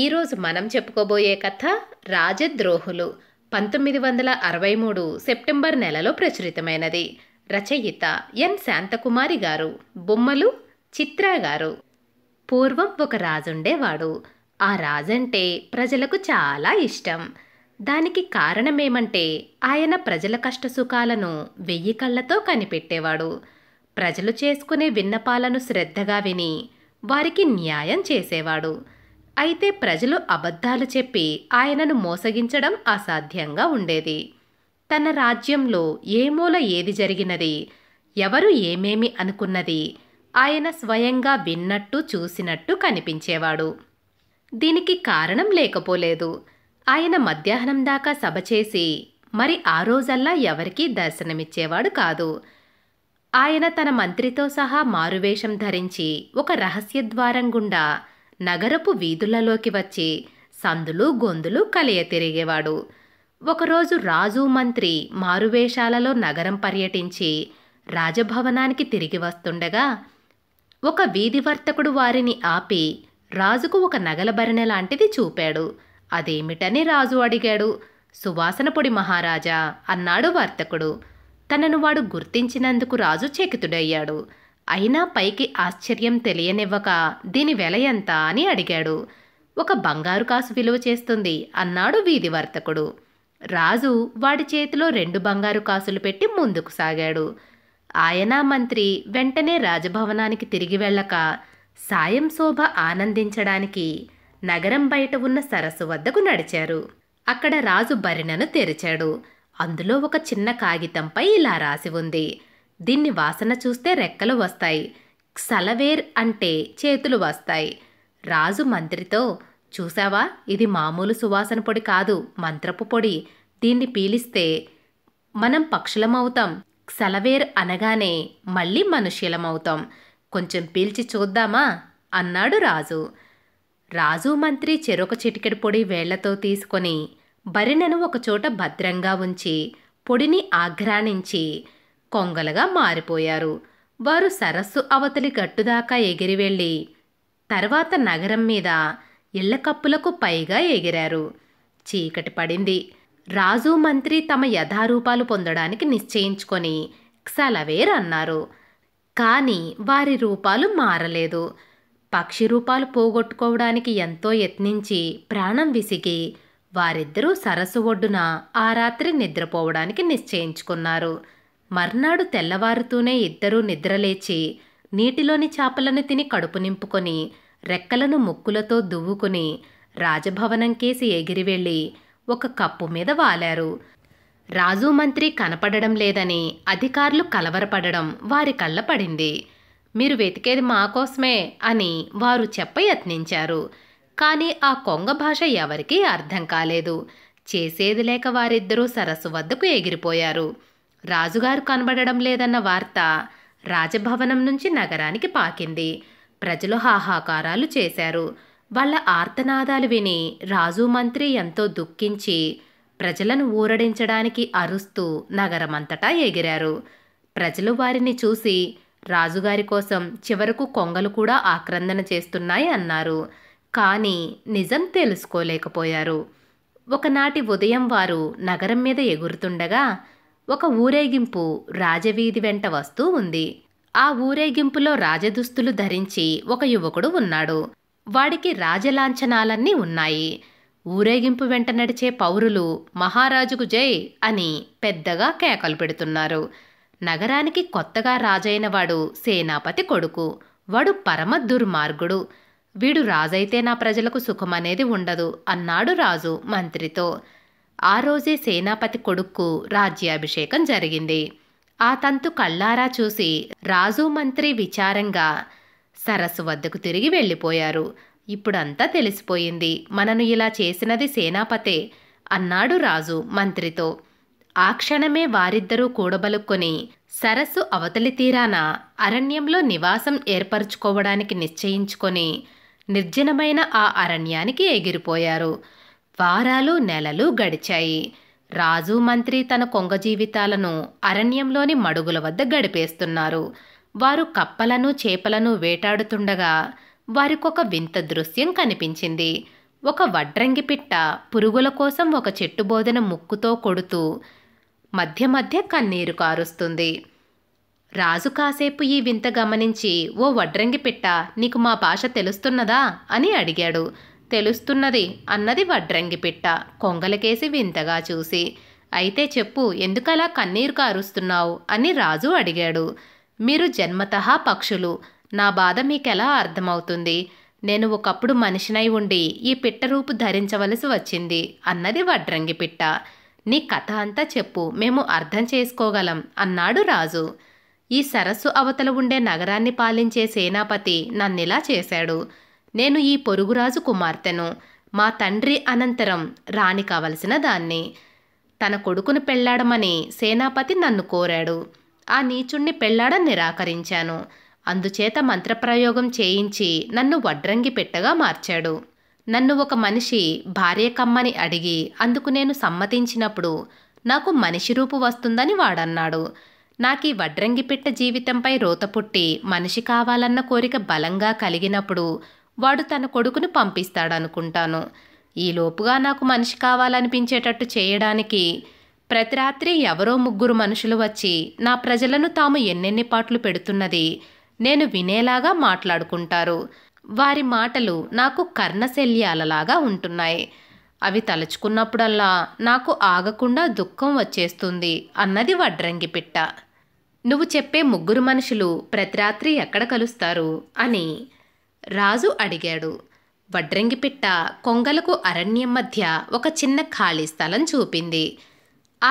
ఈరోజు మనం చెప్పుకోబోయే కథ రాజద్రోహులు పంతొమ్మిది వందల అరవై మూడు సెప్టెంబర్ నెలలో ప్రచురితమైనది రచయిత ఎన్ శాంతకుమారి గారు బొమ్మలు చిత్రా గారు పూర్వం ఒక రాజుండేవాడు ఆ రాజంటే ప్రజలకు చాలా ఇష్టం దానికి కారణమేమంటే ఆయన ప్రజల కష్టసుఖాలను వెయ్యి కళ్ళతో కనిపెట్టేవాడు ప్రజలు చేసుకునే విన్నపాలను శ్రద్ధగా విని వారికి న్యాయం చేసేవాడు అయితే ప్రజలు అబద్ధాలు చెప్పి ఆయనను మోసగించడం అసాధ్యంగా ఉండేది తన రాజ్యంలో ఏ మూల ఏది జరిగినది ఎవరు ఏమేమి అనుకున్నది ఆయన స్వయంగా విన్నట్టు చూసినట్టు కనిపించేవాడు దీనికి కారణం లేకపోలేదు ఆయన మధ్యాహ్నం దాకా సభ చేసి మరి ఆ రోజల్లా ఎవరికీ దర్శనమిచ్చేవాడు కాదు ఆయన తన మంత్రితో సహా మారువేషం ధరించి ఒక రహస్య ద్వారం గుండా నగరపు వీధులలోకి వచ్చి సందులు గొందులు కలియ తిరిగేవాడు ఒకరోజు రాజు మంత్రి మారువేషాలలో నగరం పర్యటించి రాజభవనానికి తిరిగి వస్తుండగా ఒక వీధి వర్తకుడు వారిని ఆపి రాజుకు ఒక నగలబరిణె లాంటిది చూపాడు అదేమిటని రాజు అడిగాడు సువాసన పొడి మహారాజా అన్నాడు వర్తకుడు తనను వాడు గుర్తించినందుకు రాజు చకితుడయ్యాడు అయినా పైకి ఆశ్చర్యం తెలియనివ్వక దీని వెల ఎంత అని అడిగాడు ఒక బంగారు కాసు విలువ చేస్తుంది అన్నాడు వీధి వర్తకుడు రాజు వాడి చేతిలో రెండు బంగారు కాసులు పెట్టి ముందుకు సాగాడు ఆయన మంత్రి వెంటనే రాజభవనానికి తిరిగి వెళ్ళక సాయం శోభ ఆనందించడానికి నగరం బయట ఉన్న సరస్సు వద్దకు నడిచారు అక్కడ రాజు భరిణను తెరిచాడు అందులో ఒక చిన్న కాగితంపై ఇలా రాసి ఉంది దీన్ని వాసన చూస్తే రెక్కలు వస్తాయి సలవేర్ అంటే చేతులు వస్తాయి రాజు మంత్రితో చూసావా ఇది మామూలు సువాసన పొడి కాదు మంత్రపు పొడి దీన్ని పీలిస్తే మనం పక్షులమవుతాం సలవేర్ అనగానే మళ్ళీ మనుష్యులమవుతాం కొంచెం పీల్చి చూద్దామా అన్నాడు రాజు రాజు మంత్రి చెరొక చిటికెడు పొడి వేళ్లతో తీసుకొని భరిణను ఒకచోట భద్రంగా ఉంచి పొడిని ఆఘ్రాణించి కొంగలుగా మారిపోయారు వారు సరస్సు అవతలి గట్టుదాకా ఎగిరి వెళ్ళి తర్వాత నగరం మీద ఇళ్లకప్పులకు కప్పులకు పైగా ఎగిరారు చీకటి పడింది రాజు మంత్రి తమ యథారూపాలు పొందడానికి నిశ్చయించుకొని సలవేర్ అన్నారు కానీ వారి రూపాలు మారలేదు పక్షి రూపాలు పోగొట్టుకోవడానికి ఎంతో యత్నించి ప్రాణం విసిగి వారిద్దరూ సరస్సు ఒడ్డున ఆ రాత్రి నిద్రపోవడానికి నిశ్చయించుకున్నారు మర్నాడు తెల్లవారుతూనే ఇద్దరూ నిద్రలేచి నీటిలోని చేపలను తిని కడుపు నింపుకొని రెక్కలను ముక్కులతో దువ్వుకుని రాజభవనం కేసి ఎగిరివెళ్ళి ఒక కప్పు మీద వాలారు రాజు మంత్రి కనపడడం లేదని అధికారులు కలవరపడడం వారి కళ్ళ పడింది మీరు వెతికేది మా కోసమే అని వారు చెప్పయత్నించారు కానీ ఆ కొంగ భాష ఎవరికీ అర్థం కాలేదు చేసేది లేక వారిద్దరూ సరస్సు వద్దకు ఎగిరిపోయారు రాజుగారు కనబడడం లేదన్న వార్త రాజభవనం నుంచి నగరానికి పాకింది ప్రజలు హాహాకారాలు చేశారు వాళ్ళ ఆర్తనాదాలు విని రాజు మంత్రి ఎంతో దుఃఖించి ప్రజలను ఊరడించడానికి అరుస్తూ నగరమంతటా ఎగిరారు ప్రజలు వారిని చూసి రాజుగారి కోసం చివరకు కొంగలు కూడా ఆక్రందన చేస్తున్నాయి అన్నారు కానీ నిజం తెలుసుకోలేకపోయారు ఒకనాటి ఉదయం వారు నగరం మీద ఎగురుతుండగా ఒక ఊరేగింపు రాజవీధి వెంట వస్తూ ఉంది ఆ ఊరేగింపులో రాజదుస్తులు ధరించి ఒక యువకుడు ఉన్నాడు వాడికి రాజలాంఛనాలన్నీ ఉన్నాయి ఊరేగింపు వెంట నడిచే పౌరులు మహారాజుకు జై అని పెద్దగా కేకలు పెడుతున్నారు నగరానికి కొత్తగా రాజైన వాడు సేనాపతి కొడుకు వాడు పరమ దుర్మార్గుడు వీడు రాజైతే నా ప్రజలకు సుఖమనేది ఉండదు అన్నాడు రాజు మంత్రితో ఆ రోజే సేనాపతి కొడుక్కు రాజ్యాభిషేకం జరిగింది ఆ తంతు కళ్ళారా చూసి రాజు మంత్రి విచారంగా సరస్సు వద్దకు తిరిగి వెళ్ళిపోయారు ఇప్పుడంతా తెలిసిపోయింది మనను ఇలా చేసినది సేనాపతే అన్నాడు రాజు మంత్రితో ఆ క్షణమే వారిద్దరూ కూడబలుక్కొని సరస్సు అవతలి తీరాన అరణ్యంలో నివాసం ఏర్పరచుకోవడానికి నిశ్చయించుకొని నిర్జనమైన ఆ అరణ్యానికి ఎగిరిపోయారు వారాలు నెలలు గడిచాయి రాజు మంత్రి తన కొంగ జీవితాలను అరణ్యంలోని మడుగుల వద్ద గడిపేస్తున్నారు వారు కప్పలను చేపలను వేటాడుతుండగా వారికొక వింత దృశ్యం కనిపించింది ఒక వడ్రంగి పిట్ట పురుగుల కోసం ఒక చెట్టు బోధన ముక్కుతో కొడుతూ మధ్య మధ్య కన్నీరు కారుస్తుంది రాజు కాసేపు ఈ వింత గమనించి ఓ వడ్రంగి పిట్ట నీకు మా భాష తెలుస్తున్నదా అని అడిగాడు తెలుస్తున్నది అన్నది వడ్రంగిపిట్ట కొంగలకేసి వింతగా చూసి అయితే చెప్పు ఎందుకలా కన్నీరు కారుస్తున్నావు అని రాజు అడిగాడు మీరు జన్మతహా పక్షులు నా బాధ మీకెలా అర్థమవుతుంది నేను ఒకప్పుడు మనిషినై ఉండి ఈ పిట్ట రూపు ధరించవలసి వచ్చింది అన్నది వడ్రంగి పిట్ట నీ కథ అంతా చెప్పు మేము అర్థం చేసుకోగలం అన్నాడు రాజు ఈ సరస్సు అవతల ఉండే నగరాన్ని పాలించే సేనాపతి నన్నిలా చేశాడు నేను ఈ పొరుగురాజు కుమార్తెను మా తండ్రి అనంతరం రాణి కావలసిన దాన్ని తన కొడుకును పెళ్లాడమని సేనాపతి నన్ను కోరాడు ఆ నీచుణ్ణి పెళ్లాడని నిరాకరించాను అందుచేత మంత్రప్రయోగం చేయించి నన్ను వడ్రంగి పెట్టగా మార్చాడు నన్ను ఒక మనిషి భార్య కమ్మని అడిగి అందుకు నేను సమ్మతించినప్పుడు నాకు మనిషి రూపు వస్తుందని వాడన్నాడు నాకు ఈ వడ్రంగిపెట్ట జీవితంపై రోత పుట్టి మనిషి కావాలన్న కోరిక బలంగా కలిగినప్పుడు వాడు తన కొడుకును పంపిస్తాడనుకుంటాను ఈలోపుగా నాకు మనిషి కావాలనిపించేటట్టు చేయడానికి ప్రతి రాత్రి ఎవరో ముగ్గురు మనుషులు వచ్చి నా ప్రజలను తాము ఎన్నెన్ని పాటలు పెడుతున్నది నేను వినేలాగా మాట్లాడుకుంటారు వారి మాటలు నాకు కర్ణశల్యాలలాగా ఉంటున్నాయి అవి తలుచుకున్నప్పుడల్లా నాకు ఆగకుండా దుఃఖం వచ్చేస్తుంది అన్నది వడ్రంగి పిట్ట నువ్వు చెప్పే ముగ్గురు మనుషులు ప్రతి రాత్రి ఎక్కడ కలుస్తారు అని రాజు అడిగాడు వడ్రంగిపిట్ట కొంగలకు అరణ్యం మధ్య ఒక చిన్న ఖాళీ స్థలం చూపింది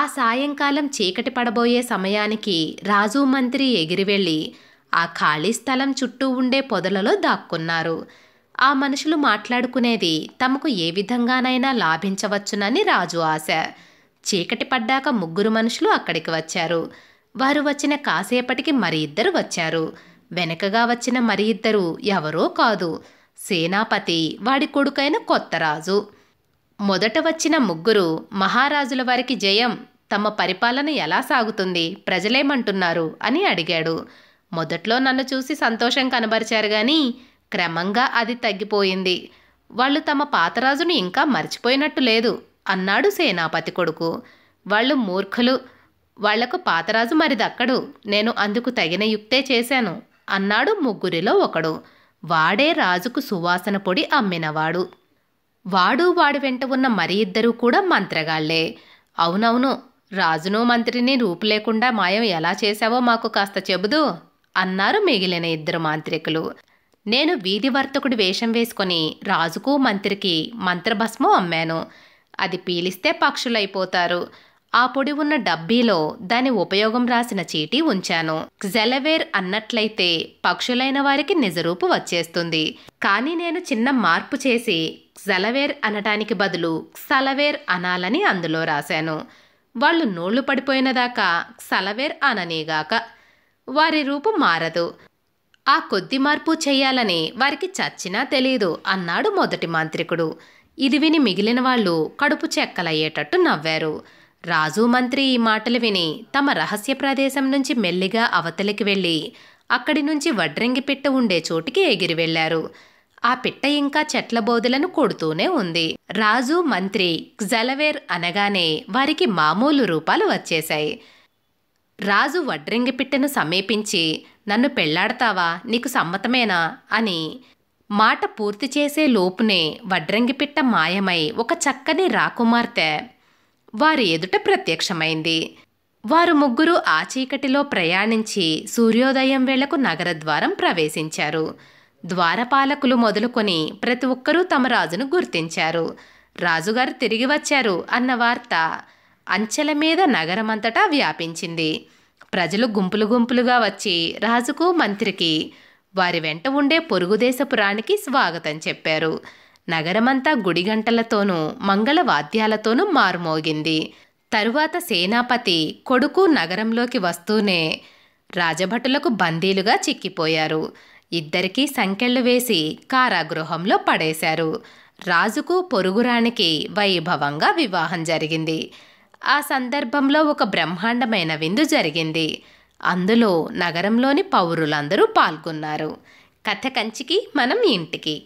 ఆ సాయంకాలం చీకటి పడబోయే సమయానికి రాజు మంత్రి ఎగిరి వెళ్ళి ఆ ఖాళీ స్థలం చుట్టూ ఉండే పొదలలో దాక్కున్నారు ఆ మనుషులు మాట్లాడుకునేది తమకు ఏ విధంగానైనా లాభించవచ్చునని రాజు ఆశ చీకటి పడ్డాక ముగ్గురు మనుషులు అక్కడికి వచ్చారు వారు వచ్చిన కాసేపటికి మరి ఇద్దరు వచ్చారు వెనకగా వచ్చిన మరి ఇద్దరు ఎవరో కాదు సేనాపతి వాడి కొడుకైన కొత్త రాజు మొదట వచ్చిన ముగ్గురు మహారాజుల వారికి జయం తమ పరిపాలన ఎలా సాగుతుంది ప్రజలేమంటున్నారు అని అడిగాడు మొదట్లో నన్ను చూసి సంతోషం కనబరిచారు గాని క్రమంగా అది తగ్గిపోయింది వాళ్ళు తమ పాతరాజును ఇంకా మర్చిపోయినట్టు లేదు అన్నాడు సేనాపతి కొడుకు వాళ్ళు మూర్ఖులు వాళ్లకు పాతరాజు మరిదక్కడు నేను అందుకు తగిన యుక్తే చేశాను అన్నాడు ముగ్గురిలో ఒకడు వాడే రాజుకు సువాసన పొడి అమ్మినవాడు వాడు వాడు వెంట ఉన్న మరి ఇద్దరూ కూడా మంత్రగాళ్లే అవునవును రాజును మంత్రిని రూపు లేకుండా మాయం ఎలా చేశావో మాకు కాస్త చెబుదు అన్నారు మిగిలిన ఇద్దరు మాంత్రికులు నేను వీధి వర్తకుడి వేషం వేసుకొని రాజుకు మంత్రికి మంత్రభస్మం అమ్మాను అది పీలిస్తే పక్షులైపోతారు ఆ పొడి ఉన్న డబ్బీలో దాని ఉపయోగం రాసిన చీటీ ఉంచాను జెలవేర్ అన్నట్లయితే పక్షులైన వారికి నిజరూపు వచ్చేస్తుంది కానీ నేను చిన్న మార్పు చేసి జలవేర్ అనటానికి బదులు సలవేర్ అనాలని అందులో రాశాను వాళ్ళు నోళ్లు పడిపోయినదాకా సలవేర్ అననేగాక వారి రూపు మారదు ఆ కొద్ది మార్పు చేయాలని వారికి చచ్చినా తెలియదు అన్నాడు మొదటి మాంత్రికుడు ఇది విని మిగిలిన వాళ్ళు కడుపు చెక్కలయ్యేటట్టు నవ్వారు రాజు మంత్రి ఈ మాటలు విని తమ రహస్య ప్రదేశం నుంచి మెల్లిగా అవతలికి వెళ్ళి అక్కడి నుంచి వడ్రంగి పిట్ట ఉండే చోటికి ఎగిరి వెళ్లారు ఆ పిట్ట ఇంకా చెట్ల బోధలను కొడుతూనే ఉంది రాజు మంత్రి జలవేర్ అనగానే వారికి మామూలు రూపాలు వచ్చేశాయి రాజు వడ్రంగి పిట్టను సమీపించి నన్ను పెళ్లాడతావా నీకు సమ్మతమేనా అని మాట పూర్తి చేసే లోపునే వడ్రంగి పిట్ట మాయమై ఒక చక్కని రాకుమార్తె వారి ఎదుట ప్రత్యక్షమైంది వారు ముగ్గురు ఆ చీకటిలో ప్రయాణించి సూర్యోదయం వేళకు నగర ద్వారం ప్రవేశించారు ద్వారపాలకులు మొదలుకొని ప్రతి ఒక్కరూ తమ రాజును గుర్తించారు రాజుగారు తిరిగి వచ్చారు అన్న వార్త అంచెల మీద నగరమంతటా వ్యాపించింది ప్రజలు గుంపులు గుంపులుగా వచ్చి రాజుకు మంత్రికి వారి వెంట ఉండే పొరుగుదేశపురానికి స్వాగతం చెప్పారు నగరమంతా గుడిగంటలతోనూ మంగళవాద్యాలతోనూ మారుమోగింది తరువాత సేనాపతి కొడుకు నగరంలోకి వస్తూనే రాజభటులకు బందీలుగా చిక్కిపోయారు ఇద్దరికీ సంకెళ్లు వేసి కారాగృహంలో పడేశారు రాజుకు పొరుగురానికి వైభవంగా వివాహం జరిగింది ఆ సందర్భంలో ఒక బ్రహ్మాండమైన విందు జరిగింది అందులో నగరంలోని పౌరులందరూ పాల్గొన్నారు కథ కంచికి మనం ఇంటికి